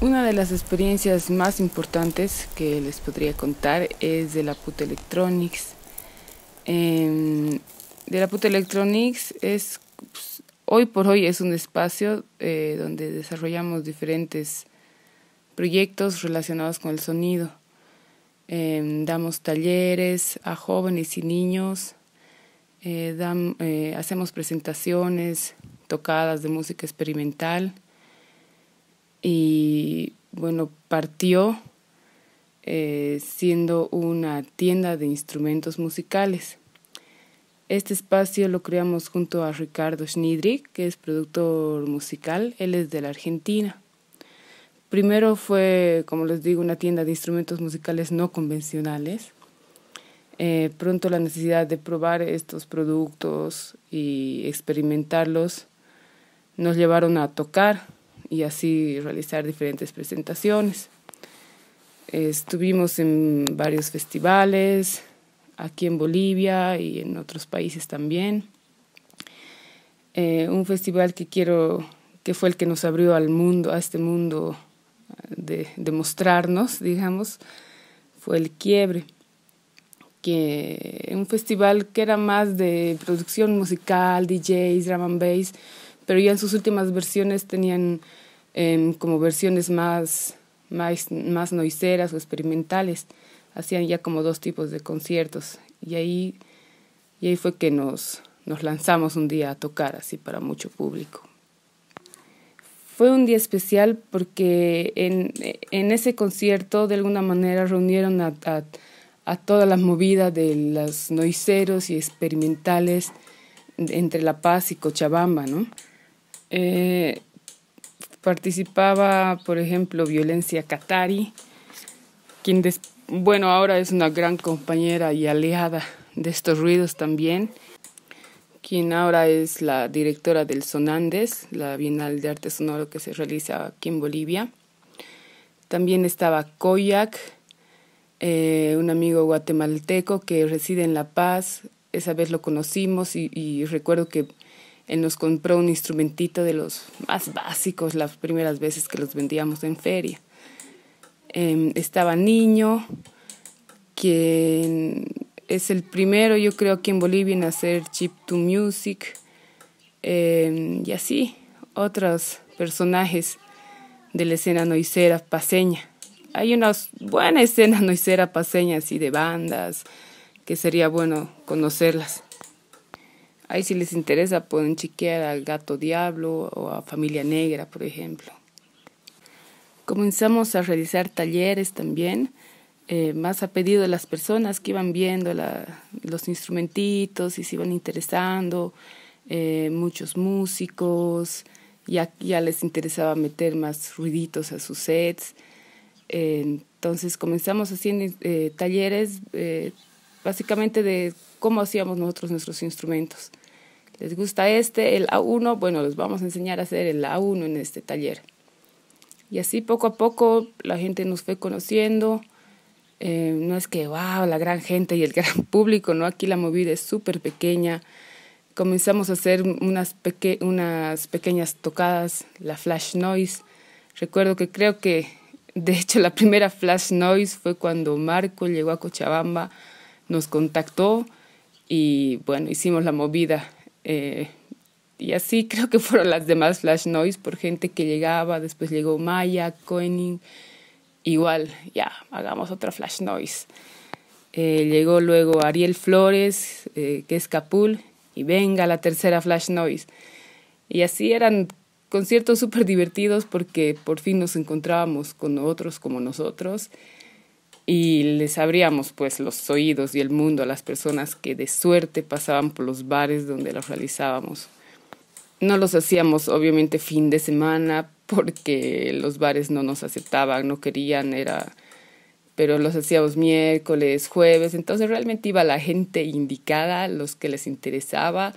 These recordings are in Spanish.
Una de las experiencias más importantes que les podría contar es de la Puta Electronics. Em, de la Puta Electronics es, pues, hoy por hoy es un espacio eh, donde desarrollamos diferentes proyectos relacionados con el sonido. Em, damos talleres a jóvenes y niños, eh, eh, hacemos presentaciones, tocadas de música experimental y bueno, partió eh, siendo una tienda de instrumentos musicales. Este espacio lo creamos junto a Ricardo Schnidri que es productor musical, él es de la Argentina. Primero fue, como les digo, una tienda de instrumentos musicales no convencionales. Eh, pronto la necesidad de probar estos productos y experimentarlos nos llevaron a tocar y así realizar diferentes presentaciones. Estuvimos en varios festivales, aquí en Bolivia y en otros países también. Eh, un festival que quiero, que fue el que nos abrió al mundo, a este mundo de, de mostrarnos, digamos, fue el quiebre, que un festival que era más de producción musical, DJs, drum and bass, pero ya en sus últimas versiones tenían em, como versiones más, más, más noiseras o experimentales. Hacían ya como dos tipos de conciertos y ahí, y ahí fue que nos, nos lanzamos un día a tocar así para mucho público. Fue un día especial porque en, en ese concierto de alguna manera reunieron a, a, a toda la movida de los noiceros y experimentales entre La Paz y Cochabamba, ¿no? Eh, participaba, por ejemplo, Violencia Catari, quien, bueno, ahora es una gran compañera y aliada de estos ruidos también, quien ahora es la directora del Sonandes, la Bienal de Arte Sonoro que se realiza aquí en Bolivia. También estaba Koyak, eh, un amigo guatemalteco que reside en La Paz. Esa vez lo conocimos y recuerdo que él nos compró un instrumentito de los más básicos las primeras veces que los vendíamos en feria. Em, estaba niño, quien es el primero, yo creo, aquí en Bolivia en hacer chip to music. Em, y así, otros personajes de la escena noicera paseña. Hay una buena escena noicera paseña, así de bandas, que sería bueno conocerlas. Ahí si les interesa pueden chequear al gato diablo o a familia negra, por ejemplo. Comenzamos a realizar talleres también, eh, más a pedido de las personas que iban viendo los instrumentitos y se iban interesando, eh, muchos músicos, ya, les interesaba meter más ruiditos a sus sets. Eh, entonces comenzamos haciendo talleres básicamente de cómo hacíamos nosotros nuestros instrumentos. ¿Les gusta este, el A1? Bueno, les vamos a enseñar a hacer el A1 en este taller. Y así poco a poco la gente nos fue conociendo. Eh, no es que, wow, la gran gente y el gran público, ¿no? Aquí la movida es súper pequeña. Comenzamos a hacer unas, unas pequeñas tocadas, la flash noise. Recuerdo que creo que, de hecho, la primera flash noise fue cuando Marco llegó a Cochabamba, nos contactó y bueno, hicimos la movida. Eh, y así creo que fueron las demás Flash Noise por gente que llegaba, después llegó Maya, Koenig, igual, ya, hagamos otra Flash Noise. Eh, llegó luego Ariel Flores, eh, que es Capul, y venga la tercera Flash Noise. Y así eran conciertos súper divertidos porque por fin nos encontrábamos con otros como nosotros y les abríamos pues los oídos y el mundo a las personas que de suerte pasaban por los bares donde los realizábamos. No los hacíamos obviamente fin de semana porque los bares no nos aceptaban, no querían, era pero los hacíamos miércoles, jueves, entonces realmente iba la gente indicada, los que les interesaba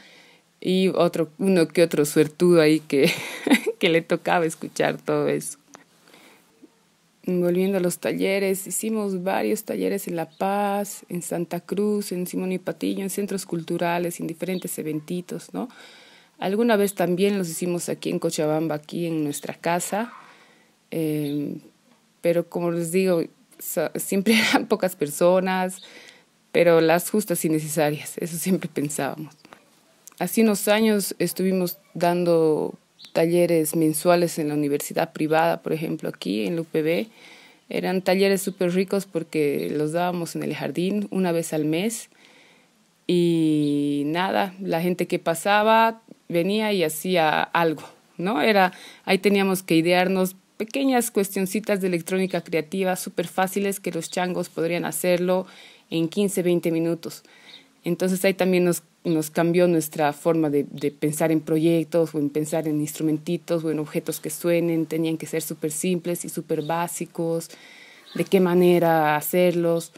y otro uno que otro suertudo ahí que le tocaba escuchar todo eso volviendo a los talleres, hicimos varios talleres en La Paz, en Santa Cruz, en Simón y patillo en centros culturales, en diferentes eventitos, ¿no? Alguna vez también los hicimos aquí en Cochabamba, aquí en nuestra casa, em, pero como les digo, siempre eran pocas personas, pero las justas y necesarias, eso siempre pensábamos. Hace unos años estuvimos dando talleres mensuales en la universidad privada, por ejemplo, aquí en la UPB. Eran talleres súper ricos porque los dábamos en el jardín una vez al mes. Y nada, la gente que pasaba venía y hacía algo, ¿no? Era, ahí teníamos que idearnos pequeñas cuestioncitas de electrónica creativa súper fáciles que los changos podrían hacerlo en 15, 20 minutos. Entonces ahí también nos nos cambió nuestra forma de, de, pensar en proyectos o en pensar en instrumentitos o en objetos que suenen, tenían que ser súper simples y súper básicos, de qué manera hacerlos.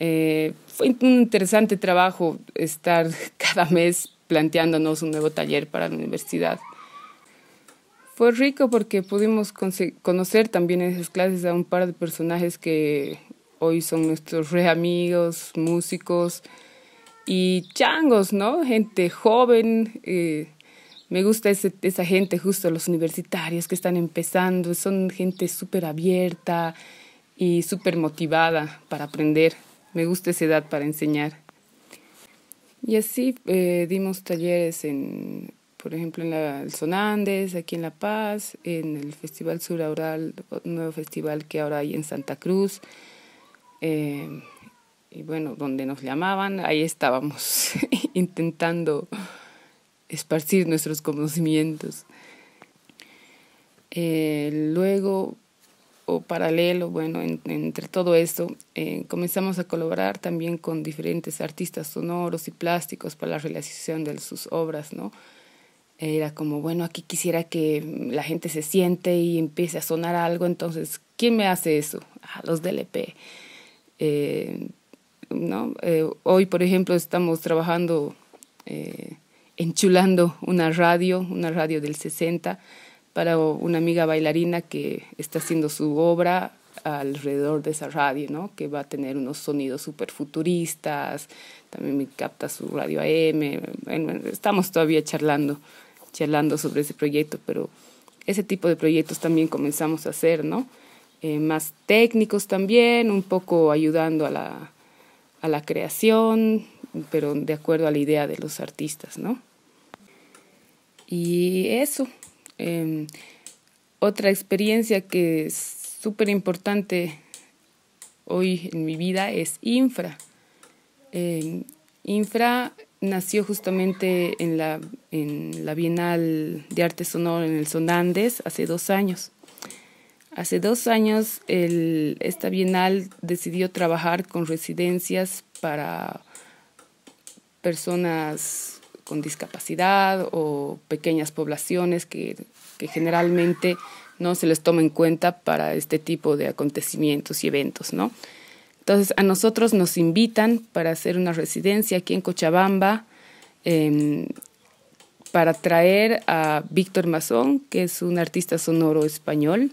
Eh, fue un interesante trabajo estar cada mes planteándonos un nuevo taller para la universidad. Fue rico porque pudimos conocer también en esas clases a un par de personajes que hoy son nuestros re amigos, músicos, y changos, ¿no? Gente joven. Eh, me gusta esa gente, justo los universitarios que están empezando. Son gente súper abierta y súper motivada para aprender. Me gusta esa edad para enseñar. Y así eh, dimos talleres en, por ejemplo, en la, el andes aquí en La Paz, en el Festival Sur un nuevo festival que ahora hay en Santa Cruz. Eh, y bueno, donde nos llamaban, ahí estábamos intentando esparcir nuestros conocimientos. Eh, luego, o paralelo, bueno, entre todo esto, eh, comenzamos a colaborar también con diferentes artistas sonoros y plásticos para la realización de sus obras, ¿no? Era como, bueno, aquí quisiera que la gente se siente y empiece a sonar algo, entonces, ¿quién me hace eso? Ah, los DLP. E eh, ¿no? Eh, hoy, por ejemplo, estamos trabajando, eh, enchulando una radio, una radio del 60, para una amiga bailarina que está haciendo su obra alrededor de esa radio, ¿no? Que va a tener unos sonidos súper futuristas, también me capta su radio AM, estamos todavía charlando, charlando sobre ese proyecto, pero ese tipo de proyectos también comenzamos a hacer, ¿no? Eh, más técnicos también, un poco ayudando a la, a la creación, pero de acuerdo a la idea de los artistas, ¿no? Y eso. Em, otra experiencia que es súper importante hoy en mi vida es Infra. Em, Infra nació justamente en la, en la Bienal de Arte Sonoro en el Sonandes hace dos años. Hace dos años esta Bienal decidió trabajar con residencias para personas con discapacidad o pequeñas poblaciones que, generalmente no se les toma en cuenta para este tipo de acontecimientos y eventos, ¿no? Entonces a nosotros nos invitan para hacer una residencia aquí en Cochabamba em, para traer a Víctor Mazón, que es un artista sonoro español,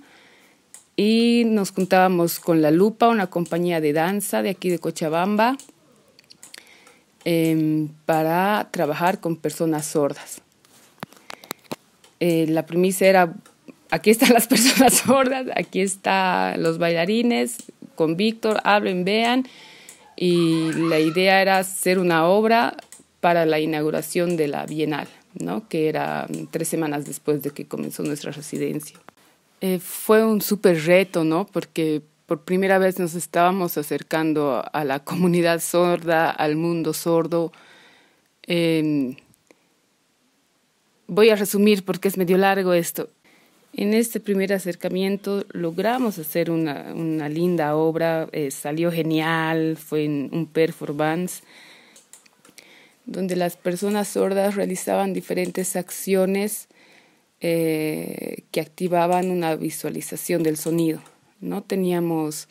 y nos juntábamos con La Lupa, una compañía de danza de aquí de Cochabamba, em, para trabajar con personas sordas. Eh, la premisa era, aquí están las personas sordas, aquí están los bailarines, con Víctor, hablen, vean, y la idea era hacer una obra para la inauguración de la Bienal, que era tres semanas después de que comenzó nuestra residencia. Eh, fue un súper reto, ¿no? Porque por primera vez nos estábamos acercando a la comunidad sorda, al mundo sordo. Em, voy a resumir porque es medio largo esto. En este primer acercamiento logramos hacer una, linda obra, eh, salió genial, fue un performance donde las personas sordas realizaban diferentes acciones eh, que activaban una visualización del sonido, ¿no? Teníamos,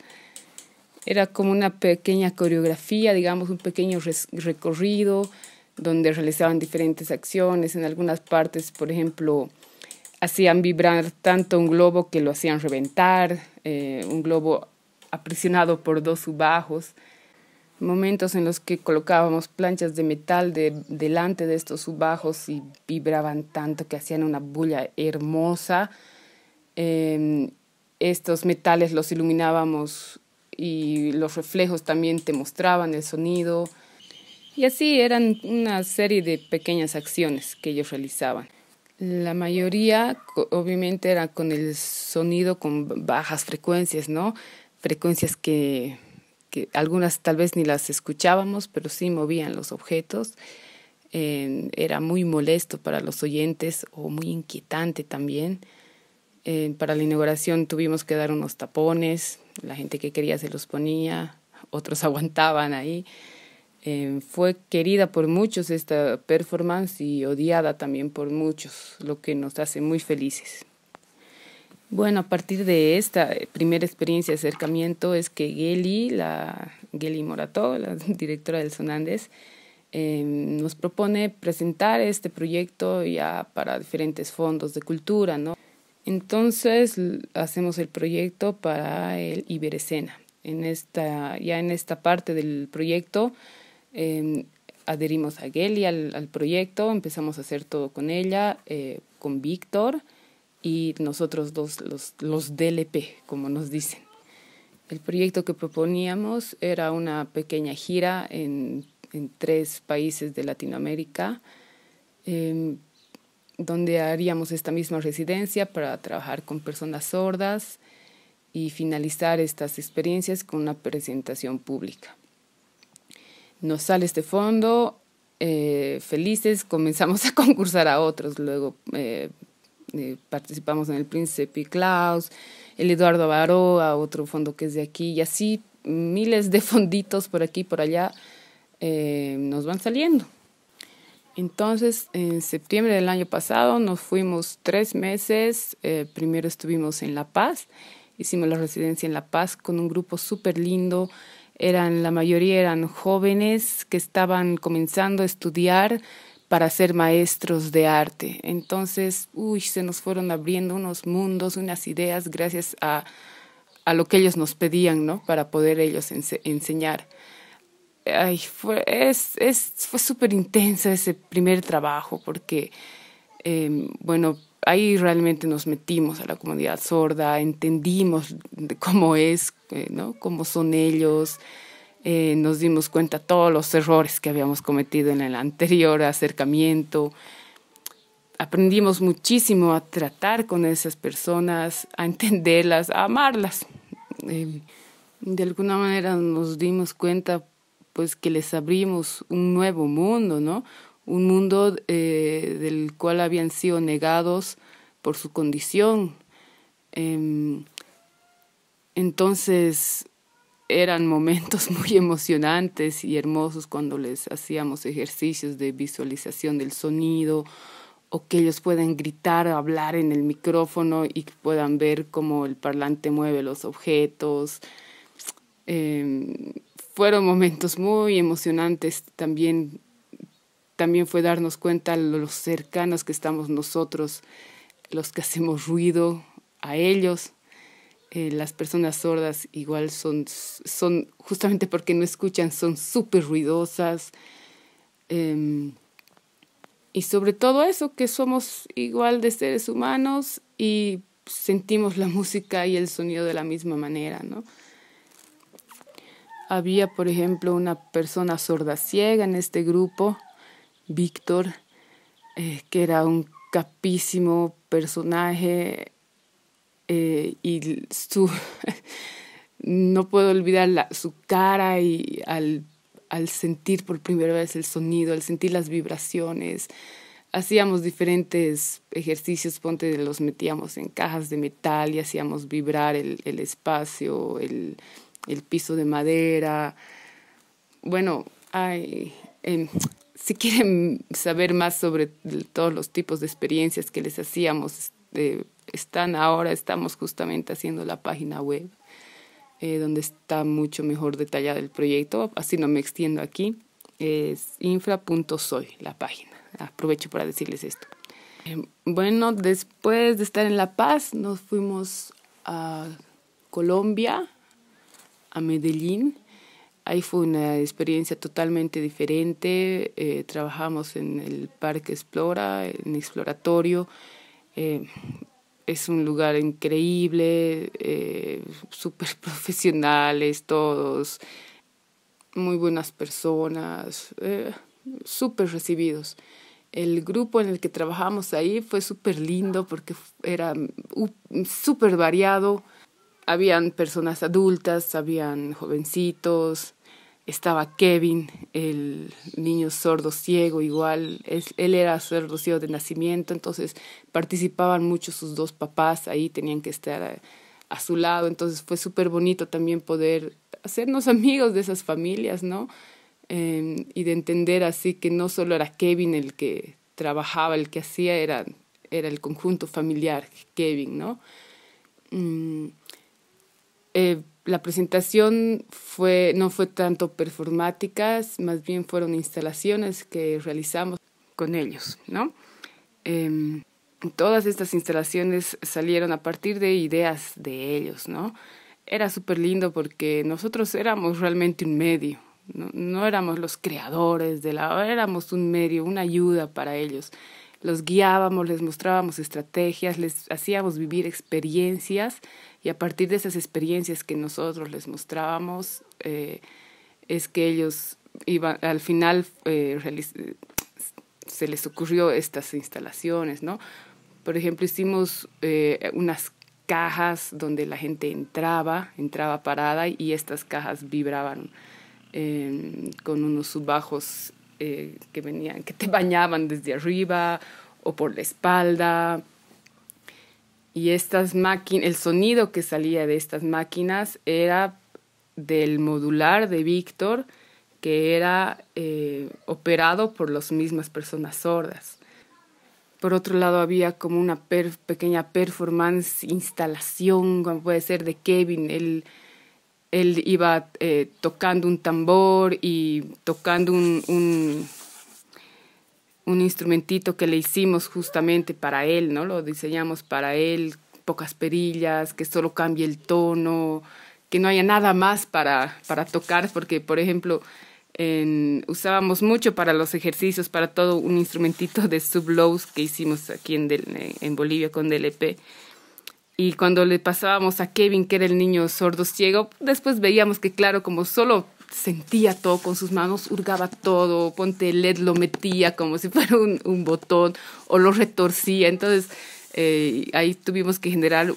era como una pequeña coreografía, digamos, un pequeño recorrido donde realizaban diferentes acciones. En algunas partes, por ejemplo, hacían vibrar tanto un globo que lo hacían reventar, eh, un globo aprisionado por dos subajos momentos en los que colocábamos planchas de metal delante de estos subajos y vibraban tanto que hacían una bulla hermosa. Em, estos metales los iluminábamos y los reflejos también te mostraban el sonido. Y así eran una serie de pequeñas acciones que ellos realizaban. La mayoría obviamente era con el sonido con bajas frecuencias, ¿no? Frecuencias que que algunas tal vez ni las escuchábamos, pero sí movían los objetos. era muy molesto para los oyentes o muy inquietante también. para la inauguración tuvimos que dar unos tapones, la gente que quería se los ponía, otros aguantaban ahí. fue querida por muchos esta performance y odiada también por muchos, lo que nos hace muy felices. Bueno, a partir de esta eh, primera experiencia de acercamiento es que Geli, la Geli Morató, la directora del Sonandes, em, nos propone presentar este proyecto ya para diferentes fondos de cultura, ¿no? Entonces hacemos el proyecto para el Iberescena. En esta, ya en esta parte del proyecto em, adherimos a Geli al, proyecto, empezamos a hacer todo con ella, eh, con Víctor y nosotros dos, los, los DLP, como nos dicen. El proyecto que proponíamos era una pequeña gira en, en tres países de Latinoamérica, em, donde haríamos esta misma residencia para trabajar con personas sordas y finalizar estas experiencias con una presentación pública. Nos sale este fondo, eh, felices, comenzamos a concursar a otros, luego eh, eh, participamos en el Príncipe Klaus, el Eduardo Avaroa, otro fondo que es de aquí, y así miles de fonditos por aquí y por allá eh, nos van saliendo. Entonces, en septiembre del año pasado nos fuimos tres meses, eh, primero estuvimos en La Paz, hicimos la residencia en La Paz con un grupo súper lindo, eran, la mayoría eran jóvenes que estaban comenzando a estudiar, para ser maestros de arte. Entonces, uy, se nos fueron abriendo unos mundos, unas ideas gracias a, lo que ellos nos pedían, ¿no? Para poder ellos enseñar. Ay, fue, es, súper intenso ese primer trabajo porque, em, bueno, ahí realmente nos metimos a la comunidad sorda, entendimos cómo es, eh, ¿no? Cómo son ellos, eh, nos dimos cuenta todos los errores que habíamos cometido en el anterior acercamiento. Aprendimos muchísimo a tratar con esas personas, a entenderlas, a amarlas. Eh, de alguna manera nos dimos cuenta pues que les abrimos un nuevo mundo, ¿no? Un mundo eh, del cual habían sido negados por su condición. Em, entonces, eran momentos muy emocionantes y hermosos cuando les hacíamos ejercicios de visualización del sonido o que ellos puedan gritar, o hablar en el micrófono y puedan ver cómo el parlante mueve los objetos. Em, fueron momentos muy emocionantes también también fue darnos cuenta los cercanos que estamos nosotros, los que hacemos ruido a ellos. Eh, las personas sordas igual son, son, justamente porque no escuchan, son súper ruidosas. Em, y sobre todo eso, que somos igual de seres humanos y sentimos la música y el sonido de la misma manera, ¿no? Había, por ejemplo, una persona sorda ciega en este grupo, Víctor, eh, que era un capísimo personaje eh, y no puedo olvidar su cara y al, sentir por primera vez el sonido, al sentir las vibraciones. Hacíamos diferentes ejercicios, ponte, los metíamos en cajas de metal y hacíamos vibrar el, espacio, el, piso de madera. Bueno, em, si quieren saber más sobre todos los tipos de experiencias que les hacíamos, están ahora, estamos justamente haciendo la página web, eh, donde está mucho mejor detallado el proyecto, así no me extiendo aquí, es infra.soy la página, aprovecho para decirles esto. Eh, bueno, después de estar en La Paz, nos fuimos a Colombia, a Medellín, Ahí fue una experiencia totalmente diferente. Eh, trabajamos en el Parque Explora, en Exploratorio. Eh, es un lugar increíble, eh, súper profesionales todos, muy buenas personas, eh, súper recibidos. El grupo en el que trabajamos ahí fue súper lindo porque era uh, súper variado. Habían personas adultas, habían jovencitos, estaba Kevin, el niño sordo ciego igual, él era sordo ciego de nacimiento, entonces participaban mucho sus dos papás, ahí tenían que estar a, su lado, entonces fue súper bonito también poder hacernos amigos de esas familias, ¿no? Em, y de entender así que no solo era Kevin el que trabajaba, el que hacía, era, era el conjunto familiar, Kevin, ¿no? Mm, eh, la presentación fue, no fue tanto performáticas, más bien fueron instalaciones que realizamos con ellos, ¿no? Em, todas estas instalaciones salieron a partir de ideas de ellos, ¿no? Era súper lindo porque nosotros éramos realmente un medio, ¿no? éramos los creadores de la, éramos un medio, una ayuda para ellos los guiábamos, les mostrábamos estrategias, les hacíamos vivir experiencias y a partir de esas experiencias que nosotros les mostrábamos, eh, es que ellos iban, al final eh, eh, se les ocurrió estas instalaciones, ¿no? Por ejemplo, hicimos unas cajas donde la gente entraba, entraba parada y estas cajas vibraban con unos subbajos eh, que venían, que te bañaban desde arriba o por la espalda. Y estas máquinas, el sonido que salía de estas máquinas era del modular de Víctor, que era eh, operado por las mismas personas sordas. Por otro lado, había como una per pequeña performance, instalación, como puede ser, de Kevin, el él iba eh, tocando un tambor y tocando un, un, instrumentito que le hicimos justamente para él, ¿no? Lo diseñamos para él, pocas perillas, que solo cambie el tono, que no haya nada más para, para tocar, porque, por ejemplo, usábamos mucho para los ejercicios, para todo un instrumentito de sublows que hicimos aquí en, en Bolivia con DLP y cuando le pasábamos a Kevin, que era el niño sordo ciego, después veíamos que, claro, como solo sentía todo con sus manos, hurgaba todo, ponte LED, lo metía como si fuera un, botón o lo retorcía. Entonces, eh, ahí tuvimos que generar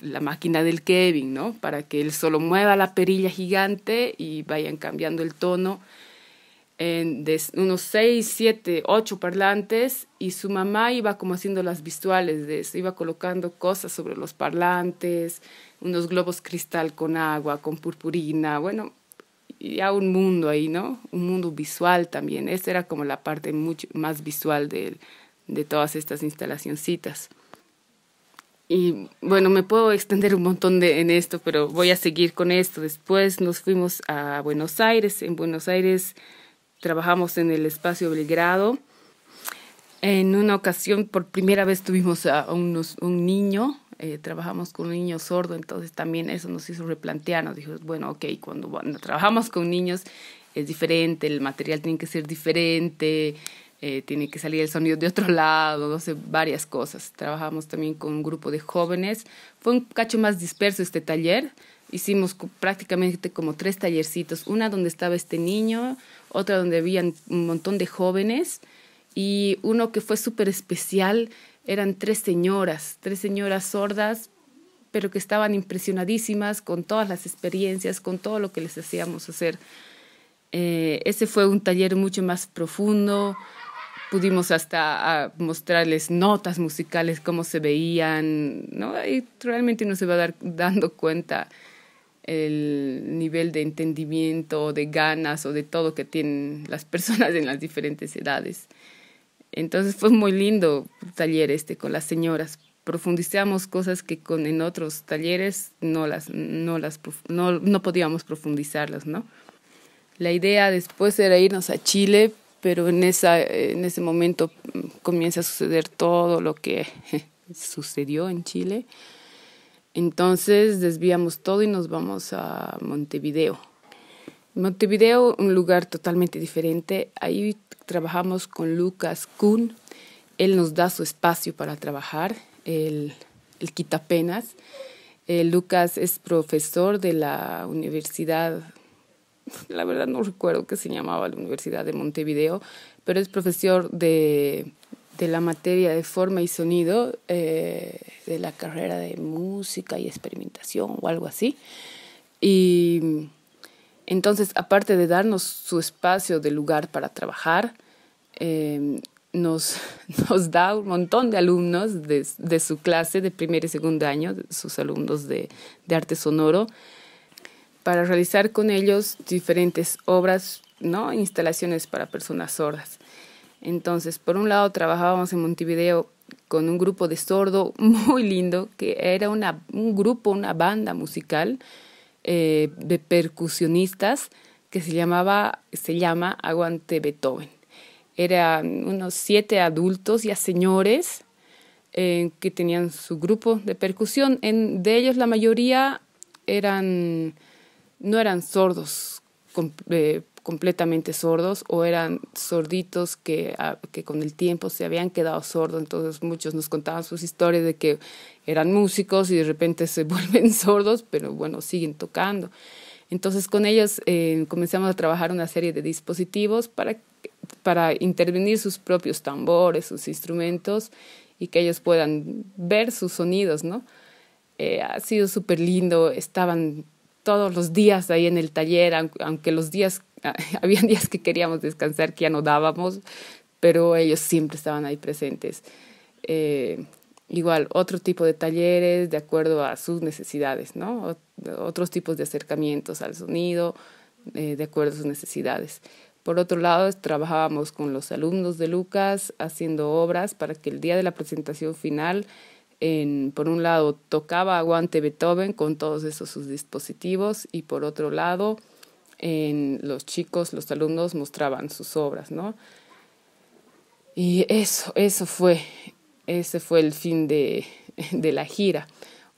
la máquina del Kevin, ¿no? Para que él solo mueva la perilla gigante y vayan cambiando el tono en de unos seis, siete, ocho parlantes y su mamá iba como haciendo las visuales de eso, iba colocando cosas sobre los parlantes, unos globos cristal con agua, con purpurina, bueno, ya un mundo ahí, ¿no? Un mundo visual también. esa era como la parte más visual de, de todas estas instalacioncitas. Y bueno, me puedo extender un montón de, en esto, pero voy a seguir con esto. Después nos fuimos a Buenos Aires. En Buenos Aires Trabajamos en el espacio Belgrado. En una ocasión, por primera vez, tuvimos a un niño, eh, trabajamos con un niño sordo, entonces también eso nos hizo replantearnos. dijo bueno, ok, cuando trabajamos con niños es diferente, el material tiene que ser diferente, eh, tiene que salir el sonido de otro lado, no sé, varias cosas. Trabajamos también con un grupo de jóvenes. Fue un cacho más disperso este taller, hicimos prácticamente como tres tallercitos, una donde estaba este niño, otra donde habían un montón de jóvenes y uno que fue súper especial, eran tres señoras, tres señoras sordas, pero que estaban impresionadísimas con todas las experiencias, con todo lo que les hacíamos hacer. Eh, ese fue un taller mucho más profundo, pudimos hasta ah, mostrarles notas musicales, cómo se veían, ¿no? Y realmente uno se va dar, dando cuenta el nivel de entendimiento, de ganas o de todo que tienen las personas en las diferentes edades. Entonces fue muy lindo el taller este con las señoras. Profundizamos cosas que con, en otros talleres no, las, no, las, no, no podíamos profundizarlas, ¿no? La idea después era irnos a Chile, pero en, esa, en ese momento mm, comienza a suceder todo lo que sucedió en Chile. Entonces desviamos todo y nos vamos a Montevideo. Montevideo, un lugar totalmente diferente. Ahí trabajamos con Lucas Kuhn. Él nos da su espacio para trabajar, Él quita quitapenas. Eh, Lucas es profesor de la universidad, la verdad no recuerdo qué se llamaba la Universidad de Montevideo, pero es profesor de de la materia de forma y sonido eh, de la carrera de música y experimentación o algo así. Y entonces, aparte de darnos su espacio de lugar para trabajar, eh, nos, da un montón de alumnos de, su clase de primer y segundo año, sus alumnos de, de arte sonoro, para realizar con ellos diferentes obras, ¿no? instalaciones para personas sordas. Entonces, por un lado trabajábamos en Montevideo con un grupo de sordo muy lindo, que era un grupo, una banda musical eh, de percusionistas que se llamaba, se llama Aguante Beethoven. Eran unos siete adultos y señores eh, que tenían su grupo de percusión. de ellos la mayoría eran, no eran sordos, con, eh, completamente sordos o eran sorditos ah, que, con el tiempo se habían quedado sordos. Entonces muchos nos contaban sus historias de que eran músicos y de repente se vuelven sordos, pero bueno, siguen tocando. Entonces con ellos eh, comenzamos a trabajar una serie de dispositivos para, para intervenir sus propios tambores, sus instrumentos y que ellos puedan ver sus sonidos, ¿no? Eh, ha sido súper lindo, estaban todos los días ahí en el taller, aunque los días habían días que queríamos descansar, que ya no dábamos, pero ellos siempre estaban ahí presentes. Eh, igual, otro tipo de talleres de acuerdo a sus necesidades, ¿no? otros tipos de acercamientos al sonido eh, de acuerdo a sus necesidades. Por otro lado, trabajábamos con los alumnos de Lucas haciendo obras para que el día de la presentación final, por un lado, tocaba aguante Beethoven con todos esos sus dispositivos y por otro lado, en los chicos, los alumnos mostraban sus obras, ¿no? Y eso, eso fue, ese fue el fin de, de la gira.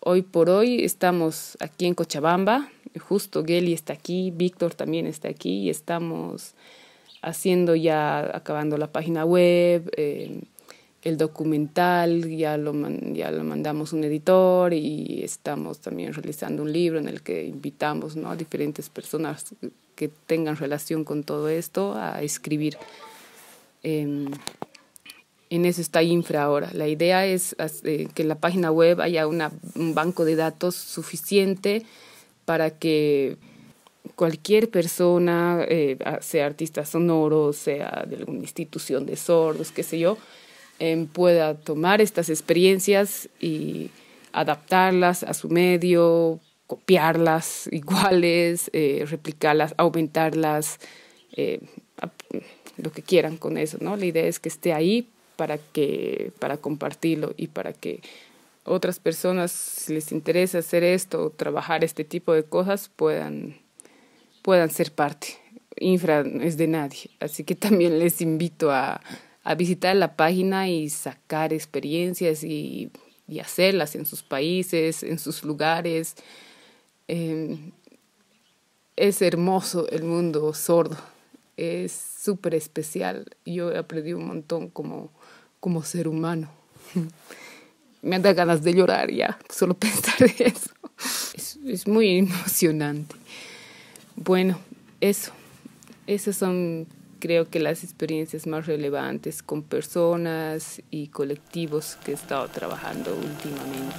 Hoy por hoy estamos aquí en Cochabamba, justo Geli está aquí, Víctor también está aquí y estamos haciendo ya, acabando la página web, eh, el documental, ya lo, ya lo mandamos un editor y estamos también realizando un libro en el que invitamos ¿no? a diferentes personas que tengan relación con todo esto a escribir. Em, en eso está Infra ahora. La idea es eh, que en la página web haya un banco de datos suficiente para que cualquier persona, eh, sea artista sonoro, sea de alguna institución de sordos, qué sé yo, Em, pueda tomar estas experiencias y adaptarlas a su medio, copiarlas iguales, eh, replicarlas, aumentarlas, eh, lo que quieran con eso, ¿no? La idea es que esté ahí para que para compartirlo y para que otras personas si les interesa hacer esto o trabajar este tipo de cosas puedan puedan ser parte. Infra no es de nadie, así que también les invito a a visitar la página y sacar experiencias y, hacerlas en sus países, en sus lugares. Em, es hermoso el mundo sordo, es súper especial. Yo aprendí un montón como, como ser humano. Me da ganas de llorar ya, solo pensar de eso. Es, es muy emocionante. Bueno, eso. Esas son creo que las experiencias más relevantes con personas y colectivos que he estado trabajando últimamente.